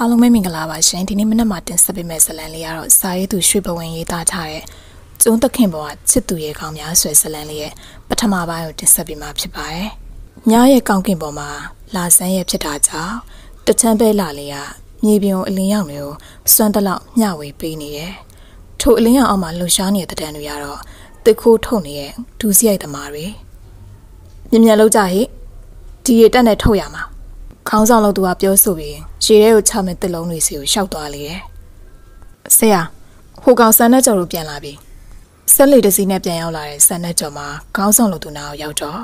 အားလုံးပဲမင်္ဂလာပါရှင်ဒီနေ့မနက်မှာတင်ဆက်ပေးမယ့်ဇာတ်လမ်းလေးကတော့စာရေးသူရွှေဘဝင်ရေးသားထားတဲ့ကျုံးသခင်ပေါ်ကချစ်သူရဲ့ကောင်းများဆွဲဇာတ်လမ်းလေးရဲ့ပထမပိုင်းကိုတင်ဆက်ပေးမှာဖြစ်ပါတယ်။ညရဲ့ကောင်းကင်ပေါ်မှာလာဆန်းရဲ့ဖြစ်တာကြောင့်တချမ်းပဲလာလေးကမြေပြင်အလင်းရောင်တွေကိုစွမ်းတလောက်မျှဝေပေးနေတယ်။ထို့အလင်းရောင်အောက်မှာလှူရှားနေတဲ့တံတွေကတော့တစ်ခိုးထုတ်နေတဲ့ဒူးစရိုက်သမားတွေမြင်မြန်လောက်ကြဟိဒီရတက်နဲ့ထုတ်ရမှာ။ခေါင်းဆောင်လို့သူကပြောဆိုပြီးရေထဲကိုချမဲ့တစ်လုံးတွေစီကိုရှောက်သွားလေတယ်။ဆရာဟိုကောင်ဆန်နဲ့ကျော်တို့ပြန်လာပြီ။ဆက်လေတစီနဲ့ပြန်ရောက်လာတဲ့ဆန်နဲ့ကျော်မှာခေါင်းဆောင်လို့သူနာကိုရောက်တော့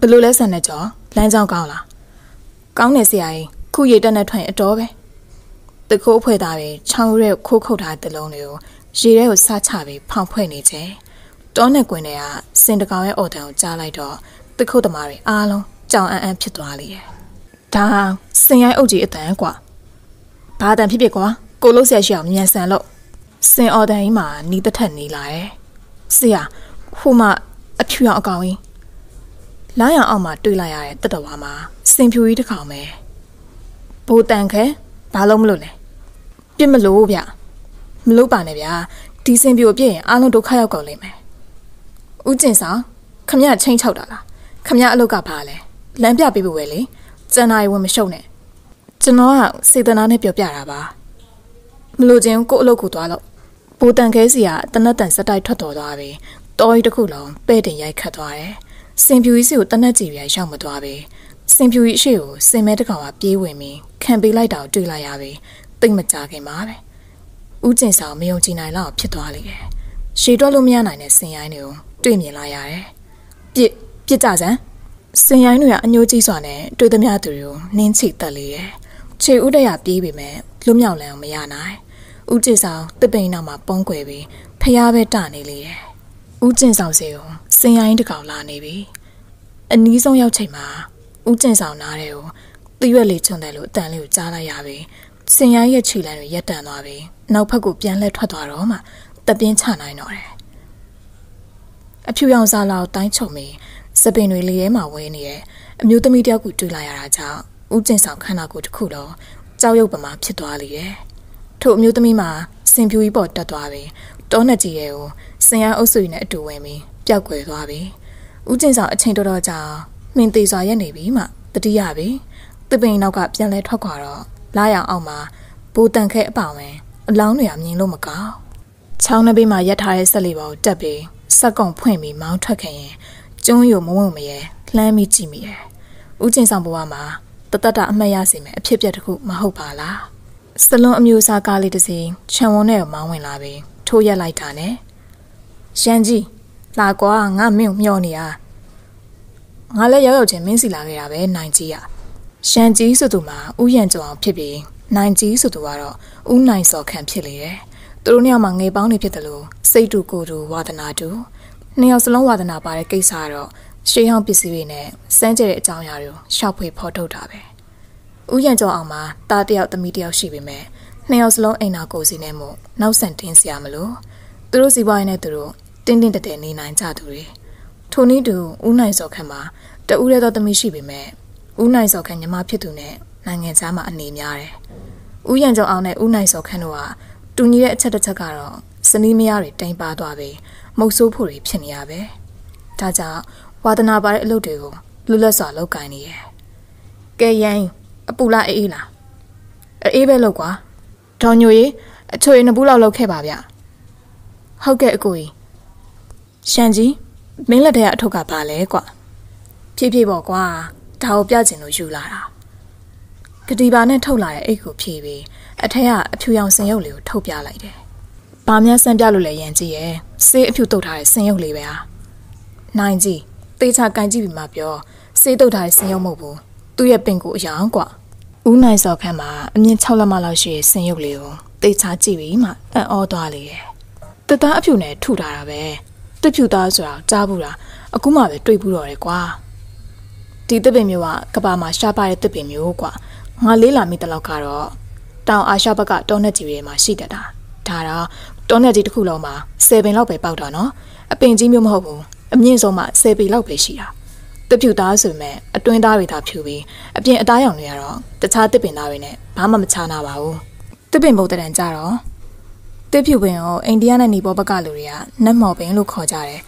ဘလို့လဲဆန်နဲ့ကျော်လမ်းကြောင်းကောင်းလား။ကောင်းတယ်ဆရာကြီးခုရေတက်နဲ့ထွင်အတော်ပဲ။တခိုးဖွဲသားတွေချောင်းရဲခိုးခုတ်ထားတဲ့လုံးတွေကိုရေထဲကိုစချပြီးဖောင်ဖွဲ့နေခြင်းတောနဲ့ကွင်တွေကစင်တကောင်ရဲ့အော်တန်ကိုကြားလိုက်တော့တခုတ်သမားတွေအားလုံးကြောင်အံ့အံ့ဖြစ်သွားလေတယ်ဒါစင်ရိုင်းအုပ်ကြီးအတန်ကွာဘာတန်ဖြစ်ဖြစ်ကွာကိုလုံးဆရာရှိအောင်မြန်ဆန်လို့စင်အော်တန်ကြီးမှာနီးတစ်ထက်နေလာတယ်ဆရာဟိုမှာအဖြူအောင်အကောင်ကြီးလာရအောင်မှာတွေ့လိုက်ရတဲ့တတဝါမှာစင်ဖြူကြီးတစ်ကောင်ပဲဘိုတန်ခဲဘာလို့မလို့လဲပြစ်မလို့ဗျမလို့ပါနဲ့ဗျာဒီစင်ဖြူပြစ်ရင်အားလုံးဒုက္ခရောက်ကုန်လိမ့်မယ်ဥကျင်ဆောင်ခမရချင်းချောက်တာလားခမရအလုတ်ကဘာလဲလမ်းပြပေးဖို့ပဲလေကျန်တာတွေဝင်မရှုံနဲ့ကျွန်တော်ကစေတနာနဲ့ပြောပြတာပါမလို့ချင်းကို့အလုပ်ကိုသွားလို့ဘူတန်ခဲစီကတနက်တန်ဆက်တိုက်ထွက်တော်သွားပြီတောကြီးတစ်ခုလုံးပဲ့တင်ရိုက်ခတ်သွားတယ်စင်ပြူကြီးစီကိုတနက်ကြည့်ပြရောက်မသွားပြီစင်ပြူကြီးအရှိကိုစင်မဲတစ်ကောင်ကပြေးဝင်ပြီးခံပေးလိုက်တာကိုတွေ့လိုက်ရပြီတိတ်မကြခင်ပါပဲဥကျင်ဆောင်မယုံကြည်နိုင်လောက်ဖြစ်သွားလိမ့်တယ်ရှည်တော့လို့မရနိုင်တဲ့စင်ရိုင်းတွေကိုတွေ့မြင်လာရတယ်ပြစ်ပြစ်ကြစမ်းစင်ရိုင်းတွေကအညိုကြီးစွာနဲ့တွေ့သမျှသူတွေကိုနင်းချိတက်လေတယ်။ခြေဥဒရပြေးပေမဲ့လွမြောက်လန်အောင်မရနိုင်။ဥကျင်ဆောင်တစ်ပိန်နောက်မှာပုန်းကွယ်ပြီးဖျားပဲတနေလေတယ်။ဥကျင်ဆောင်စီကိုစင်ရိုင်းတစ်ကောင်လာနေပြီ။အနီးဆုံးရောက်ချိန်မှာဥကျင်ဆောင်နားတွေကိုတရွက်လေးချွန်တယ်လို့အတန်လေးကိုကြားလိုက်ရပြီ။စင်ရိုင်းရဲ့ခြေလမ်းတွေရက်တန်သွားပြီ။နောက်ဖက်ကိုပြန်လှည့်ထွက်သွားတော့မှတပြင်းချနိုင်တော့တယ်။အဖြူရောင်စားလောက်တိုင်းချုံပြီးစပင်တွေလေးထဲမှာဝဲနေတဲ့အမျိုးသမီးတယောက်ကိုတွေ့လာရတာကြောင့်ဥကျင်ဆောင်ခန္ဓာကိုယ်တစ်ခုလုံးကြောက်ရွံ့ပမာဖြစ်သွားလေတယ်။ထို့အမျိုးသမီးမှာစင်ပြူကြီးပေါ်တက်သွားပြီးတောနက်ကြီးရဲ့ကိုစင်ရအုပ်စုနဲ့အတူဝင်ပြီးပျောက်ကွယ်သွားပြီးဥကျင်ဆောင်အချိန်တော်တော်ကြာမင်းသေးစွာရက်နေပြီမှတတိယပြီ။တပင်နောက်ကပြန်လဲထွက်ခွာတော့လာရောင်အောင်မှာဘူတန်ခဲအပောင်ဝင်အလောင်းတွေကမြင်လို့မကောင်း။ချောင်းနှဘေးမှာရက်ထားတဲ့ဆက်လေးပေါ်ကိုတက်ပြီးစက်ကုံဖွင့်ပြီးမောင်းထွက်ခင်ရင်ကျုံးယုံမဝုံမရဲလှမ်းမိကြည့်မိတယ်။ဥကျင်ဆောင်ဘဝမှာတတတအမှတ်ရစေမယ်အဖြစ်ပြက်တခုမဟုတ်ပါလား။စလွန်အမျိုးအစားကားလေးတစ်စီးခြံဝန်းထဲကိုမောင်းဝင်လာပြီးထိုးရက်လိုက်တာနဲ့ရန်ကြီးလာကွာငါမင်းကိုမျောနေရငါလည်းရောက်ရောက်ချင်းမင်းစီလာခဲ့တာပဲနိုင်ကြီးရရန်ကြီးဆိုသူမှာဥယျံကြောင်ဖြစ်ပြီးနိုင်ကြီးဆိုသူကတော့ဥနိုင်စော်ခံဖြစ်လေတယ်သူတို့နှစ်ယောက်မှာငယ်ပေါင်းနေဖြစ်တယ်လို့စိတ်တူကိုယ်တူဝါသနာတူနှစ်ယောက်စလုံးဝါသနာပါတဲ့ကိစ္စကတော့ရှေးဟောင်းပစ္စည်းတွေနဲ့စမ်းကြဲတဲ့အကြောင်းအရာတွေကိုရှာဖွေဖော်ထုတ်တာပဲဥယျံကျော်အောင်မှာတားတယောက်သမီးတယောက်ရှိပေမဲ့နှစ်ယောက်စလုံးအိမ်နာကိုစီနဲ့မို့နောက်ဆန်တင်းစရာမလို့သူတို့စီပွားရေးနဲ့သူတို့တင်းတင်းတက်တက်နေနိုင်ကြသူတွေထိုနည်းတူဦးနိုင်စောခန့်မှာတဦးရဲသောသမီးရှိပေမဲ့ဦးနိုင်စောခန့်ညီမဖြစ်သူနဲ့နိုင်ငံသားမှာအနေများတယ်။ဦးရန်ကျော်အောင်နဲ့ဦးနိုင်စောခန့်တို့ဟာတူညီတဲ့အချက်တစ်ချက်ကတော့နီးမယားတွေတိမ်ပါသွားပြီးမုတ်ဆိုးဖို့တွေဖြစ်နေရပဲ။ဒါကြောင့်ဝါသနာပါတဲ့အလုပ်တွေကိုလူလက်စွာလုပ်ကင်နေရယ်။ကဲရိုင်းအပူလာအေးအေးလား။အေးပဲလောက်ကွာ။ဒေါ်ညိုရေအချွေနှစ်ဘူးလောက်လောက်ခဲ့ပါဗျ။ဟုတ်ကဲ့အကိုကြီး။ရှန်ကြီး မင်းလက်ထက်ကအထုပ်ကပါလဲကွာ။ဖြည်းဖြည်းပေါ့ကွာ။ဒါကိုပြချင်လို့ယူလာတာ။ကတိပါနဲ့ထုတ်လာတဲ့အိတ်ကိုဖြည်းပြီးအထက်ကအဖြူရောင်စင်ရုပ်လေးကိုထုတ်ပြလိုက်တယ်ဘာမှဆန်းပြလို့လည်းရန်ကြည့်ရဲ့ဆေးအဖြူတုတ်ထားတဲ့ဆင်းရုပ်လေးပဲဟာနိုင်ကြီးသေချာကန်ကြည့်ပြီးမှပြောဆေးတုတ်ထားတဲ့ဆင်းရုပ်မဟုတ်ဘူးသူ့ရဲ့ပင်ကိုအယောင်ကွာဦးနိုင်စော်ခန့်မှာအမြင့်6လက်မလောက်ရှိတဲ့ဆင်းရုပ်လေးကိုသေချာကြည့်ပြီးမှအံ့ဩသွားလေရဲ့တသားအဖြူနဲ့ထုထားတာပဲတဖြူသားဆိုတာကြားဘူးလားအခုမှပဲတွေ့ဘူးတော့တယ်ကွာဒီတစ်ပင်မျိုးကကဘာမှာရှားပါတဲ့တစ်ပင်မျိုးကွာငါလေးလာမိတဲ့လောက်ကတော့တောင်အာရှဘက်ကတောနဲ့ကြီးတွေမှာရှိတတ်တာထားတာတောနယ်ကြီးတစ်ခုလုံးမှာ10ပင်လောက်ပဲပေါက်တာနော်အပင်ကြီးမျိုးမဟုတ်ဘူးအမြင့်ဆုံးမှ10ပင်လောက်ပဲရှိတာတပြူသားဆိုမဲ့အတွင်းသားတွေသာဖြူပြီးအပြင်အသားရောင်တွေကတော့တခြားတစ်ပင်သားတွေနဲ့ဘာမှမခြားနာပါဘူးတစ်ပင်ဘုတ်တန်ကြတော့တစ်ဖြူပင်ကိုအိန္ဒိယနဲ့နီပေါဘက်ကလူတွေကနတ်မော်ပင်လို့ခေါ်ကြတယ်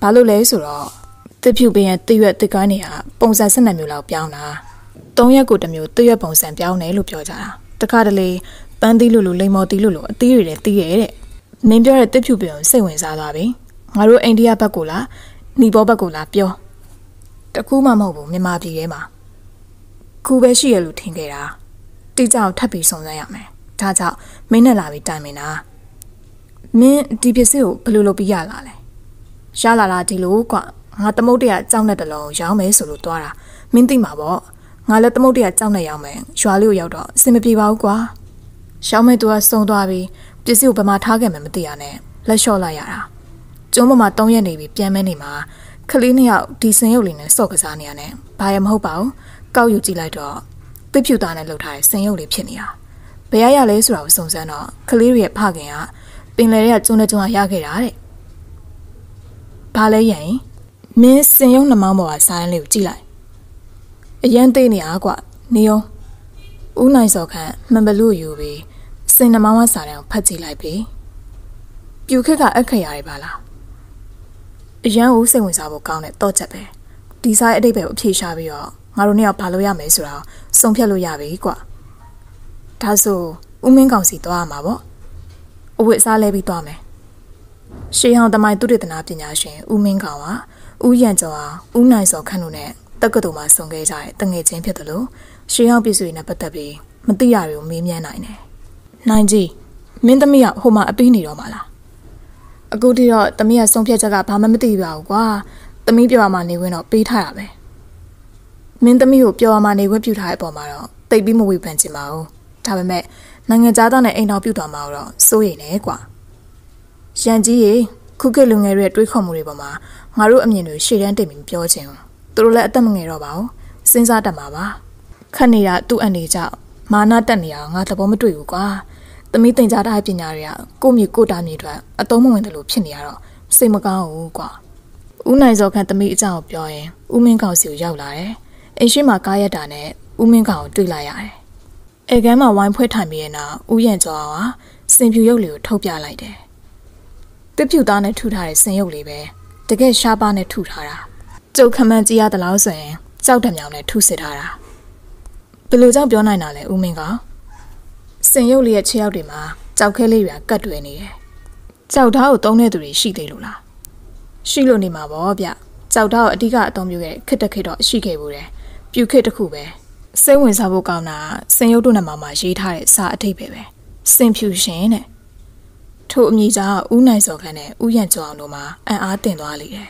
ဘာလို့လဲဆိုတော့တစ်ဖြူပင်ရဲ့တရွက်တစ်ကိုင်းတွေကပုံစံ၁၂မျိုးလောက်ပြောင်းတာ၃ရက်ကိုတစ်မျိုးတရွက်ပုံစံပြောင်းတယ်လို့ပြောကြတာတခါတလေပန်းသီးလို့လို့လိမ္မော်သီးလို့လို့အသီးတွေလည်းသီးရဲ့တဲ့နင်းပြောတဲ့တစ်ဖြူပြုံစိတ်ဝင်စားသွားပြီငါတို့အိန္ဒိယဘက်ကလားနီဘောဘက်ကလားပြောတကူးမှမဟုတ်ဘူးမြန်မာပြည်ထဲမှာခုပဲရှိရလို့ထင်ခဲ့တာတိကျအောင်ထပ်ပြီးစုံစမ်းရမယ်ဒါကြောင့်မင်းနဲ့လာပြီးတိုင်မင်တာမင်းဒီပစ္စည်းကိုဘယ်လိုလုပ်ပြီးရလာလဲရလာလားဒီလိုကွာငါသမုတ်တရကြောက်တဲ့တလုံးရောင်းမယ်ဆိုလို့သွားတာမင်းသိမှာပေါ့ငါလည်းသမုတ်တရကြောက်နေရောင်းမယ်ရွာလေးကိုရောက်တော့အဆင်မပြေပါဘူးကွာ။ရောင်းမဲ့သူကစုံသွားပြီးပစ္စည်းကိုဘယ်မှာထားခဲ့မှမသိရနဲ့လက်လျှော့လိုက်ရတာ။ကျုံးပေါ်မှာ၃ရက်နေပြီးပြန်မဲနေမှာကလေးနှစ်ယောက်ဒီစင်ရုပ်လေးနဲ့စော့ကစားနေရတယ်။ဘာရမဟုတ်ပါဘူး။ကောက်ယူကြည့်လိုက်တော့တစ်ဖြူသားနဲ့လှုပ်ထားတဲ့စင်ရုပ်လေးဖြစ်နေတာ။ဘယ်ရရလဲဆိုတာကိုစုံစမ်းတော့ကလေးရဲ့ဖခင်ကပင်လယ်ထဲကကျုံနဲ့ကျုံကရခဲ့တာတဲ့။ဘာလဲယင်မင်းစင်ရုပ်နှမောင်းပေါ်ကဆိုင်းလေးကိုကြည့်လိုက်။အရန်သိနေအားကွနေုံဦးနိုင်စော်ခန့်မှန်ဘလူးယူပြီးစင်နမောင်းဝစာတန်ကိုဖတ်ကြည့်လိုက်ပြီပြူခက်ကအခက်ရတယ်ပါလားအရန်ကိုစိတ်ဝင်စားဖို့ကောင်းတဲ့တော့ချက်ပဲဒီဆိုင်အတိတ်ပဲကိုအဖြေရှာပြီးတော့ငါတို့နဲ့ကဘာလုပ်ရမလဲဆိုတာစုံဖြတ်လို့ရပြီကွာဒါဆိုဦးမင်းကောင်စီသွားရမှာပေါ့အဝတ်အစားလဲပြီးသွားမယ်ရှေးဟောင်းတမိုင်းသူတေသနာပညာရှင်ဦးမင်းကောင်ဟာဦးရန်ကျော်ဟာဦးနိုင်စောခန့်တို့နဲ့တက္ကသိုလ်မှာဆုံခဲ့ကြတဲ့တငယ်ချင်းဖြစ်တယ်လို့ရှေးဟောင်းပြည်စုတွေနဲ့ပတ်သက်ပြီးမသိရတွေကိုမေးမြန်းနိုင်တယ်နိုင်ကြီးမင်းသမီးကဟိုမှာအပေးနေတော့မလားအခုတိတော့သမီးကဆုံးဖြတ်ချက်ကဘာမှမသိပါဘူးကွာသမီးပြောရမှနေဝင်တော့ပေးထားတာပဲမင်းသမီးကိုပြောရမှနေဝင်ပြူထားတဲ့အပေါ်မှာတော့တိတ်ပြီးမဝေဖန်ချင်ပါဘူးဒါပေမဲ့နိုင်ငံသားသားနဲ့အိမ်တော်ပြုတ်သွားမှာတော့စိုးရိမ်နေကွာရန်ကြီးရေခုခေတ်လူငယ်တွေရဲ့တွေးခေါ်မှုတွေပေါ်မှာငါတို့အမြင်တွေရှေ့တန်းတင်ပြီးပြောချင်ဘူးသူတို့လည်းအသက်မငယ်တော့ပါဘူးစဉ်းစားတတ်မှာပါခက်နေတာသူ့အနေကြောင့်မာနတက်နေတာငါသဘောမတွေ့ဘူးကွာသမီးတင်ကြတဲ့ပညာတွေကကိုမြေကိုတာမြေအတွက်အတုံးမဝင်တယ်လို့ဖြစ်နေရတော့စိတ်မကောင်းဘူးကွာဦးနိုင်စောခန့်သမီးအကြောင်းကိုပြောရင်ဦးမင်းကောင်စီကိုရောက်လာတယ်အိမ်ရှိမှာကားရက်တာနဲ့ဦးမင်းကောင်ကိုတွေ့လိုက်ရတယ်အဲကမ်းမှာဝိုင်းဖွဲ့ထိုင်ပြီးရင်တော့ဦးရန်ကျော်ကစင်ဖြူရုပ်လေးကိုထုတ်ပြလိုက်တယ်တစ်ပြူသားနဲ့ထူထားတဲ့စင်ရုပ်လေးပဲတကယ်ရှားပါးနဲ့ထူထားတာကျုပ်ခမန်းကြည့်ရသလားဆိုရင်ကြောက်တံမြောင်နဲ့ထုစစ်ထားတာဘယ်လိုကြောင့်ပြောနိုင်တာလဲဦးမင်းကစင်ရုပ်လေးရဲ့ခြေရောက်တွေမှာကြောက်ခဲလေးတွေကတ်တွယ်နေတယ်ကြောက်သားကိုတုံးတဲ့သူတွေရှိသေးလို့လားရှိလို့နေမှာပေါ့ဗျကြောက်သားကိုအဓိကအသုံးပြုခဲ့ခက်တက်ခက်တော့ရှိခဲ့ဘူးတယ်ပြူခက်တစ်ခုပဲစိတ်ဝင်စားဖို့ကောင်းတာစင်ရုပ်တို့နမှာမှာရေးထားတဲ့စာအထိပ်ပဲပဲစင်ဖြူရှင်တဲ့ထို့အမည်ကြောင့်ဦးနိုင်စော်ခန်းနဲ့ဦးရန်ကျော်အောင်တို့မှာအံ့အားတင်သွားလေတယ်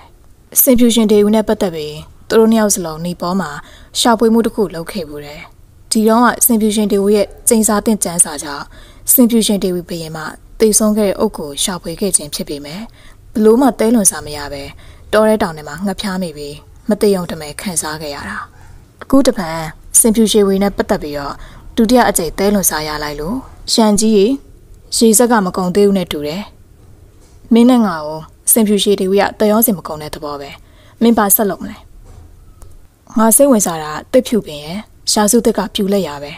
စင်ဖြူရှင်ဒေဦးနဲ့ပတ်သက်ပြီးသူတို့နှစ်ယောက်စလုံးနေပေါ်မှာရှာဖွေမှုတစ်ခုလုပ်ခဲ့ဘူးတယ်ဒီတော့ကစင်ဖြူရှင်ဒေဝရဲ့ကျင်းစာတင်ကြံစာကြောင့်စင်ဖြူရှင်ဒေဝဘရင်မှတိတ်ဆုံးခဲ့တဲ့အုပ်ကိုရှာဖွေခဲ့ခြင်းဖြစ်ပေမဲ့ဘလို့မှတဲလွန်စာမရပဲတောထဲတောင်ထဲမှာငှက်ဖြားမိပြီးမတိယုံတမဲခံစားခဲ့ရတာအခုတပံစင်ဖြူရှင်ဝေနဲ့ပတ်သက်ပြီးတော့ဒုတိယအကြိမ်တဲလွန်စာရလိုက်လို့ရှန်ကြီးရေရေဆက်ကမကုံသေးဘူးနဲ့တူတယ်မင်းနဲ့ငါကိုစင်ဖြူရှည်တွေကြီးကတရောစင်မကုံတဲ့သဘောပဲမင်းပါဆက်လုပ်မလဲငါစိတ်ဝင်စားတာတစ်ဖြူပင်ရယ်ရှာစုသက်ကပြူလက်ရပဲ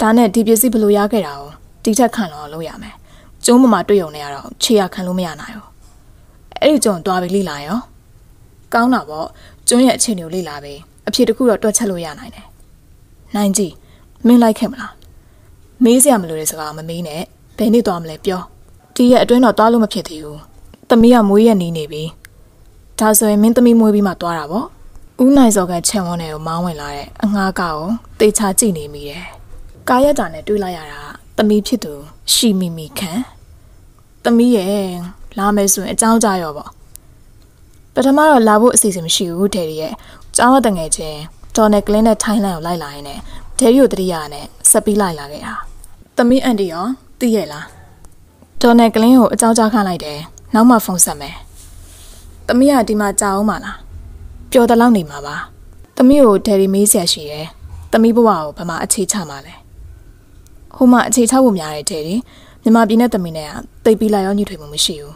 ဒါနဲ့ဒီပစ္စည်းဘယ်လိုရခဲ့တာ哦တိထက်ခံတော့လုပ်ရမယ်ကျုံးမမတွေ့ုံနဲ့ရတော့ခြေရခံလို့မရနိုင်ဘူးအဲ့ဒီကျုံသွားပြီးလိလာရောကောင်းတာပေါ့ကျုံးရဲ့အခြေအနေကိုလိလာပြီးအဖြစ်တခုတော့တွက်ချက်လို့ရနိုင်တယ်နိုင်ကြီးမင်းလိုက်ခဲ့မလားမေးစရာမလိုတဲ့စကားမမေးနဲ့ဘယ်နေ့သွားမလဲပြောဒီရက်အတွင်းတော့သွားလို့မဖြစ်သေးဘူးသမီးကမွေးရနေနေပြီဒါဆိုရင်မင်းသမီးမွေးပြီးမှသွားတာပေါ့ဦးနိုင်စောကခြံဝန်းတွေကိုမောင်းဝင်လာတဲ့အငှားကကိုတေချာကြည့်နေမိတယ်။ကာရတာနဲ့တွေ့လိုက်ရတာသမီးဖြစ်သူရှီမီမီခန်သမီးရဲ့လာမယ်ဆိုရင်အကြောင်းကြရောပေါ့ပထမတော့လာဖို့အစီအစဉ်မရှိဘူးဒေရီရဲ့ကျောင်းဝတငယ်ချင်းဒေါ်နယ်ကလင်းနဲ့ထိုင်းလန်ကိုလိုက်လာရင်းနဲ့ဒေရီကိုတတိယနဲ့ဆက်ပြီးလိုက်လာခဲ့တာသမီးအန်တီရောသိရဲ့လားဒေါ်နယ်ကလင်းကိုအကြောင်းကြားခိုင်းလိုက်တယ်နောက်မှဖုန်းဆက်မယ်သမီးကဒီမှာကြာအောင်ပါလားပျော်သလောက်နေမှာပါ။သမီးကိုဒယ်ရီမေးစရာရှိတယ်။သမီးဘဝကိုဘယ်မှာအခြေချမှာလဲ။ဟိုမှာအခြေချဖို့များတယ်ဒယ်ရီ။မြမပြည်နဲ့သမီးနဲ့ကတိတ်ပြီးလာရောညှိထွေမှုမရှိဘူး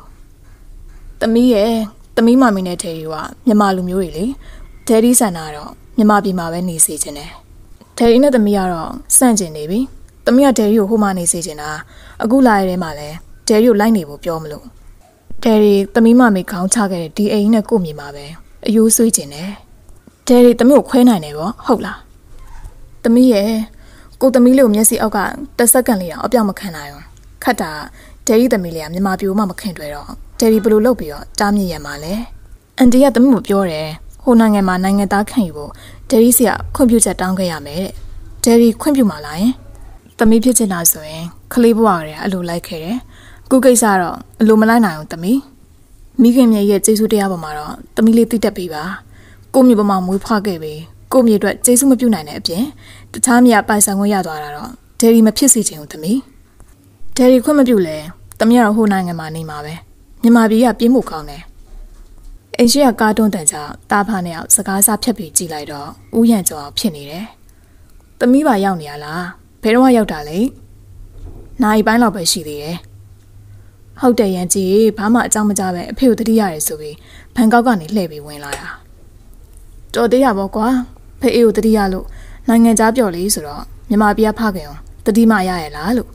။သမီးရဲ့သမီးမမီနဲ့ဒယ်ရီကမြမလူမျိုးတွေလေ။ဒယ်ရီဆန်တာတော့မြမပြည်မှာပဲနေစေချင်တယ်။ဒယ်ရီနဲ့သမီးကတော့စန့်ကျင်နေပြီ။သမီးကဒယ်ရီကိုဟိုမှာနေစေချင်တာ။အခုလာရတဲ့မှာလဲဒယ်ရီကိုလိုက်နေဖို့ပြောမလို့။ဒယ်ရီသမီးမမေခေါင်းချခဲ့တဲ့ဒီအိမ်နဲ့ကို့မြေမှာပဲ။အယိုးဆွေးကျင်တယ်ဒဲရီသမီးကိုခွဲနိုင်တယ်ပေါ့ဟုတ်လားသမီးရဲ့ကိုသမီးလေးကိုမျက်စိအောက်ကတစ်စက္ကန့်လေးအောင်အပြောင်မခံနိုင်အောင်ခတ်တာဒဲရီသမီးလေးကမြမပြိုးမှမခင်တွေ့တော့ဒဲရီဘလို့လုပ်ပြီးတော့ကြားမြင်ရမှာလဲအန်တီကသမီးကိုပြောတယ်ဟိုနိုင်ငံမှာနိုင်ငံသားခံယူဖို့ဒဲရီစီကခွင့်ပြုချက်တောင်းခဲ့ရမယ်တဲ့ဒဲရီခွင့်ပြုမှာလားယင် သမီးဖြစ်ချင်တာဆိုရင်ကလေးဘွားကလည်းအလိုလိုက်ခဲ့တယ်ခုကိစ္စတော့အလိုမလိုက်နိုင်အောင်သမီးမိခင်မြတ်ရဲ့ကျေးဇူးတရားပေါ်မှာတော့တမီးလေးသိတတ်ပြီပါကိုမြေပေါ်မှာမွေးဖွားခဲ့ပြီကိုမြေအတွက်ကျေးဇူးမပြုနိုင်တဲ့အပြင်တခြားမြေပိုင်ဆိုင်ခွင့်ရသွားတာတော့ဒယ်ရီမဖြစ်စေချင်ဘူးတမီးဒယ်ရီခွင့်မပြုလဲတမီးကတော့ဟိုနိုင်ငံမှာနေမှာပဲမြန်မာပြည်ကပြင်းမှုကောင်းတယ်အိမ်ရှိကကားတွန်းတန်ကြောင့်တာဖာနဲ့အောင်စကားစားဖြတ်ပြီးကြည်လိုက်တော့ဥယျံကျော်ဖြစ်နေတယ်တမီးပါရောက်နေရလားဘယ်တော့ရောက်တာလဲနာရီပိုင်းလောက်ပဲရှိသေးတယ်ဟုတ်တယ်ရန်ကြီးဘာမှအကြောင်းမကြားပဲအဖေကိုတတိရတယ်ဆိုပြီးဘန်ကောက်ကနေလှည့်ပြီးဝင်လာတာတော်သေးရပေါ့ကွာဖေအေးကိုတတိရလို့နိုင်ငံသားပြော်လေးဆိုတော့မြမပြားဖခင်အောင်တတိမရရလားလို့